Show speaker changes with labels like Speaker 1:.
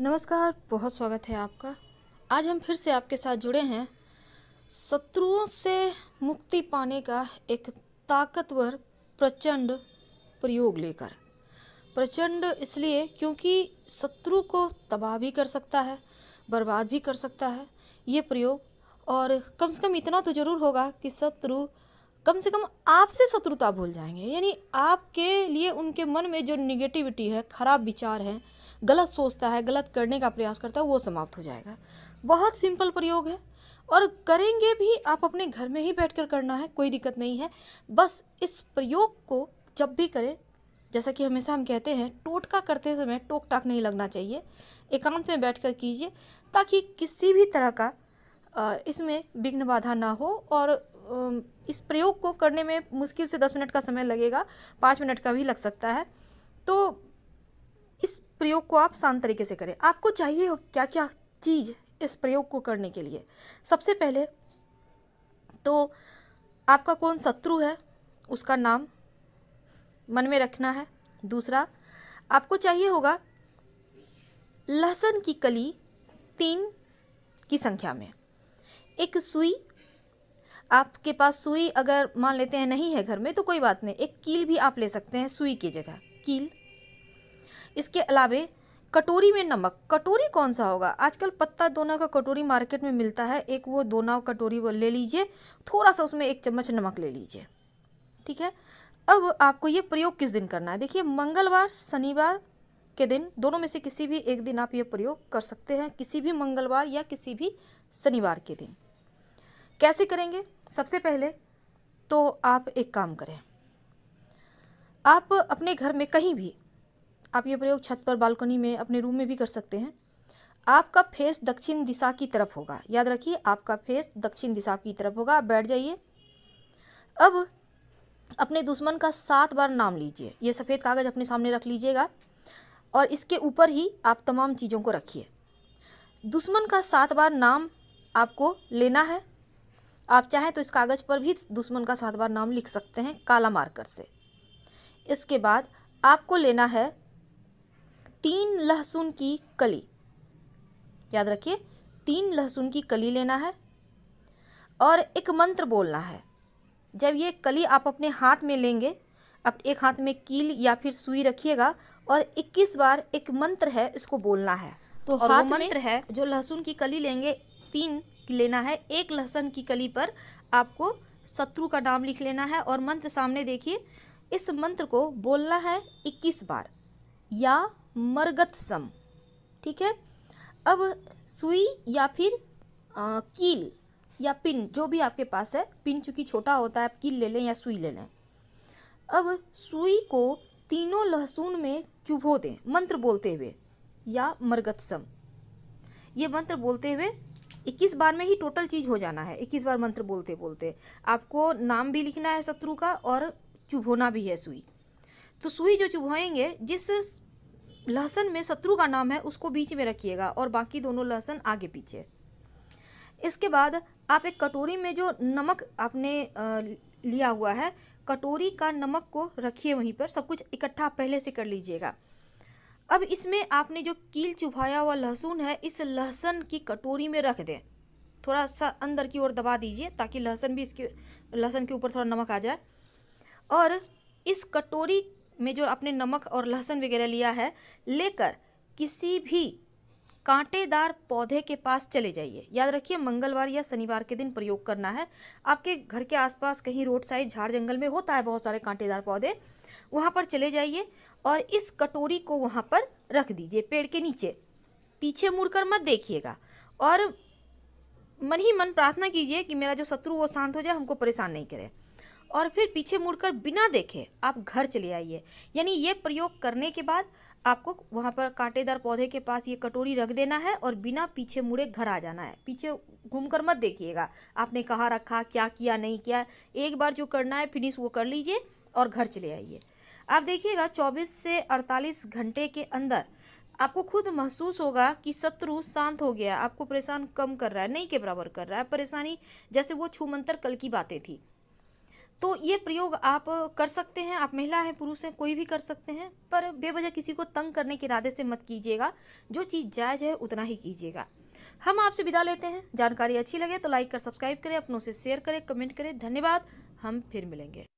Speaker 1: नमस्कार बहुत स्वागत है आपका आज हम फिर से आपके साथ जुड़े हैं शत्रुओं से मुक्ति पाने का एक ताकतवर प्रचंड प्रयोग लेकर प्रचंड इसलिए क्योंकि शत्रु को तबाह भी कर सकता है बर्बाद भी कर सकता है ये प्रयोग और कम से कम इतना तो ज़रूर होगा कि शत्रु कम से कम आपसे शत्रुता भूल जाएंगे यानी आपके लिए उनके मन में जो निगेटिविटी है खराब विचार हैं गलत सोचता है गलत करने का प्रयास करता है वो समाप्त हो जाएगा बहुत सिंपल प्रयोग है और करेंगे भी आप अपने घर में ही बैठ कर करना है कोई दिक्कत नहीं है बस इस प्रयोग को जब भी करें जैसा कि हमेशा हम कहते हैं टोटका करते समय टोक टाक नहीं लगना चाहिए एकांत में बैठ कर कीजिए ताकि किसी भी तरह का इसमें विघ्न बाधा ना हो और इस प्रयोग को करने में मुश्किल से दस मिनट का समय लगेगा पाँच मिनट का भी लग सकता है तो प्रयोग को आप शांत तरीके से करें आपको चाहिए हो क्या क्या चीज़ इस प्रयोग को करने के लिए सबसे पहले तो आपका कौन शत्रु है उसका नाम मन में रखना है दूसरा आपको चाहिए होगा लहसुन की कली तीन की संख्या में एक सुई आपके पास सुई अगर मान लेते हैं नहीं है घर में तो कोई बात नहीं एक कील भी आप ले सकते हैं सुई की जगह कील इसके अलावे कटोरी में नमक कटोरी कौन सा होगा आजकल पत्ता दोना का कटोरी मार्केट में मिलता है एक वो दोना कटोरी वो ले लीजिए थोड़ा सा उसमें एक चम्मच नमक ले लीजिए ठीक है अब आपको ये प्रयोग किस दिन करना है देखिए मंगलवार शनिवार के दिन दोनों में से किसी भी एक दिन आप ये प्रयोग कर सकते हैं किसी भी मंगलवार या किसी भी शनिवार के दिन कैसे करेंगे सबसे पहले तो आप एक काम करें आप अपने घर में कहीं भी आप ये प्रयोग छत पर बालकनी में अपने रूम में भी कर सकते हैं आपका फेस दक्षिण दिशा की तरफ होगा याद रखिए आपका फेस दक्षिण दिशा की तरफ होगा आप बैठ जाइए अब अपने दुश्मन का सात बार नाम लीजिए ये सफ़ेद कागज़ अपने सामने रख लीजिएगा और इसके ऊपर ही आप तमाम चीज़ों को रखिए दुश्मन का सात बार नाम आपको लेना है आप चाहें तो इस कागज़ पर भी दुश्मन का सात बार नाम लिख सकते हैं काला मार्कर से इसके बाद आपको लेना है तीन लहसुन की कली याद रखिए तीन लहसुन की कली लेना है और एक मंत्र बोलना है जब ये कली आप अपने हाथ में लेंगे अब एक हाथ में कील या फिर सुई रखिएगा और 21 बार एक मंत्र है इसको बोलना है तो हाथ मंत्र है जो लहसुन की कली लेंगे तीन लेना है एक लहसुन की कली पर आपको शत्रु का नाम लिख लेना है और मंत्र सामने देखिए इस मंत्र को बोलना है 21 बार या मरगत सम ठीक है अब सुई या फिर आ, कील या पिन जो भी आपके पास है पिन चूँकि छोटा होता है आप कील ले लें या सुई ले लें अब सुई को तीनों लहसुन में चुभो दें मंत्र बोलते हुए या मरगत सम ये मंत्र बोलते हुए इक्कीस बार में ही टोटल चीज़ हो जाना है इक्कीस बार मंत्र बोलते बोलते आपको नाम भी लिखना है शत्रु का और चुभोना भी है सुई तो सुई जो चुभोएंगे जिस लहसन में शत्रु का नाम है उसको बीच में रखिएगा और बाकी दोनों लहसन आगे पीछे इसके बाद आप एक कटोरी में जो नमक आपने लिया हुआ है कटोरी का नमक को रखिए वहीं पर सब कुछ इकट्ठा पहले से कर लीजिएगा अब इसमें आपने जो कील चुभाया हुआ लहसुन है इस लहसुन की कटोरी में रख दें थोड़ा सा अंदर की ओर दबा दीजिए ताकि लहसुन भी इसके लहसुन के ऊपर थोड़ा नमक आ जाए और इस कटोरी में जो आपने नमक और लहसुन वगैरह लिया है लेकर किसी भी कांटेदार पौधे के पास चले जाइए याद रखिए मंगलवार या शनिवार के दिन प्रयोग करना है आपके घर के आसपास कहीं रोड साइड झाड़ जंगल में होता है बहुत सारे कांटेदार पौधे वहाँ पर चले जाइए और इस कटोरी को वहाँ पर रख दीजिए पेड़ के नीचे पीछे मुड़कर मत देखिएगा और मन ही मन प्रार्थना कीजिए कि मेरा जो शत्रु वो शांत हो जाए हमको परेशान नहीं करे और फिर पीछे मुड़कर बिना देखे आप घर चले आइए यानी ये प्रयोग करने के बाद आपको वहाँ पर कांटेदार पौधे के पास ये कटोरी रख देना है और बिना पीछे मुड़े घर आ जाना है पीछे घूम कर मत देखिएगा आपने कहाँ रखा क्या किया नहीं किया एक बार जो करना है फिनिश वो कर लीजिए और घर चले आइए आप देखिएगा 24 से 48 घंटे के अंदर आपको खुद महसूस होगा कि शत्रु शांत हो गया आपको परेशान कम कर रहा है नहीं के बराबर कर रहा है परेशानी जैसे वो छूमंतर कल की बातें थी तो ये प्रयोग आप कर सकते हैं आप महिला हैं पुरुष हैं कोई भी कर सकते हैं पर बेवजह किसी को तंग करने के इरादे से मत कीजिएगा जो चीज़ जायज़ है उतना ही कीजिएगा हम आपसे विदा लेते हैं जानकारी अच्छी लगे तो लाइक कर सब्सक्राइब करें अपनों से शेयर करें कमेंट करें धन्यवाद हम फिर मिलेंगे